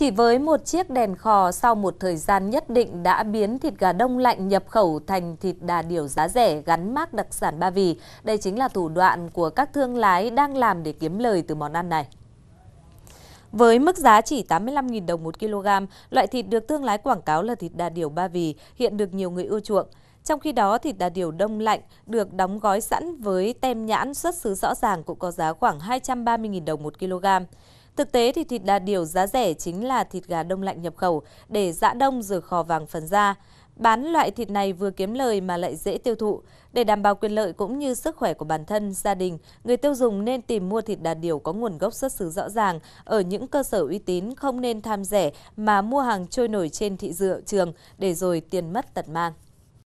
Chỉ với một chiếc đèn khò sau một thời gian nhất định đã biến thịt gà đông lạnh nhập khẩu thành thịt đà điểu giá rẻ gắn mác đặc sản Ba Vì. Đây chính là thủ đoạn của các thương lái đang làm để kiếm lời từ món ăn này. Với mức giá chỉ 85.000 đồng 1 kg, loại thịt được thương lái quảng cáo là thịt đà điểu Ba Vì hiện được nhiều người ưa chuộng. Trong khi đó, thịt đà điểu đông lạnh được đóng gói sẵn với tem nhãn xuất xứ rõ ràng cũng có giá khoảng 230.000 đồng 1 kg. Thực tế thì thịt đà điểu giá rẻ chính là thịt gà đông lạnh nhập khẩu để giã đông rồi kho vàng phần da. Bán loại thịt này vừa kiếm lời mà lại dễ tiêu thụ. Để đảm bảo quyền lợi cũng như sức khỏe của bản thân, gia đình, người tiêu dùng nên tìm mua thịt đà điểu có nguồn gốc xuất xứ rõ ràng ở những cơ sở uy tín không nên tham rẻ mà mua hàng trôi nổi trên thị dựa trường để rồi tiền mất tật mang.